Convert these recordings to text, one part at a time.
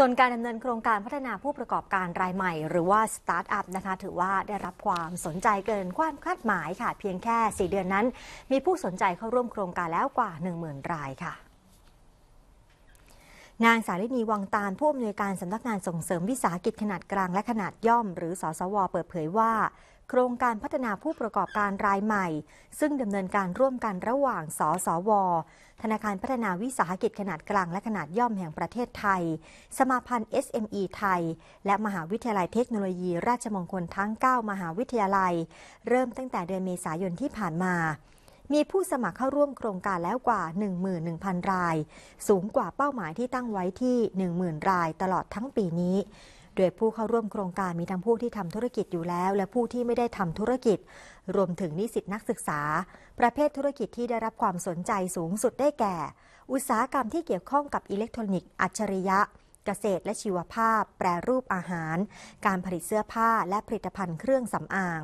ส่วนการดำเนินโครงการพัฒนาผู้ประกอบการรายใหม่หรือว่าสตาร์ทอัพนะคะถือว่าได้รับความสนใจเกินความคาดหมายค่ะเพียงแค่ 4 เดือนนั้นมีผู้สนใจเข้าร่วมโครงการแล้วกว่า 10,000 รายค่ะนางสาลินีวังตาลผู้อำนวยการสำนักงานส่งเสริมวิสาหกิจขนาดกลางและขนาดย่อมหรือสสว เปิดเผยว่า โครงการพัฒนาผู้ประกอบการรายใหม่ ซึ่งดำเนินการร่วมกันระหว่างสสว ธนาคารพัฒนาวิสาหกิจขนาดกลาง และขนาดย่อมแห่งประเทศไทย สมาพันธ์ SME ไทย และมหาวิทยาลัยเทคโนโลยีราชมงคลทั้ง 9 มหาวิทยาลัย เริ่มตั้งแต่เดือนเมษายนที่ผ่านมามีผู้สมัครเข้าร่วมโครงการแล้วกว่า 11,000 ราย สูงกว่าเป้าหมายที่ตั้งไว้ที่ 10,000 รายตลอดทั้งปีนี้ โดยผู้เข้าร่วมโครงการมีทั้งผู้ที่ทำธุรกิจอยู่แล้ว และผู้ที่ไม่ได้ทำธุรกิจ รวมถึงนิสิตนักศึกษา ประเภทธุรกิจที่ได้รับความสนใจสูงสุดได้แก่ อุตสาหกรรมที่เกี่ยวข้องกับอิเล็กทรอนิกส์ อัจฉริยะ เกษตรและชีวภาพ แปรรูปอาหาร การผลิตเสื้อผ้าและผลิตภัณฑ์เครื่องสำอาง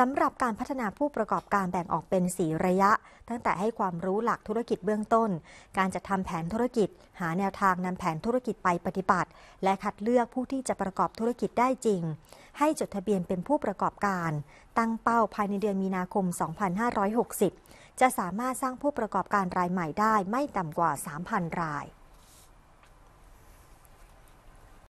สำหรับการพัฒนาผู้ประกอบการแบ่งออกเป็น4ระยะ ตั้งแต่ให้ความรู้หลักธุรกิจเบื้องต้น การจัดทำแผนธุรกิจ หาแนวทางนำแผนธุรกิจไปปฏิบัติ และคัดเลือกผู้ที่จะประกอบธุรกิจได้จริง ให้จดทะเบียนเป็นผู้ประกอบการตั้งเป้าภายในเดือนมีนาคม 2560 จะสามารถสร้างผู้ประกอบการรายใหม่ได้ไม่ต่ำกว่า 3,000 ราย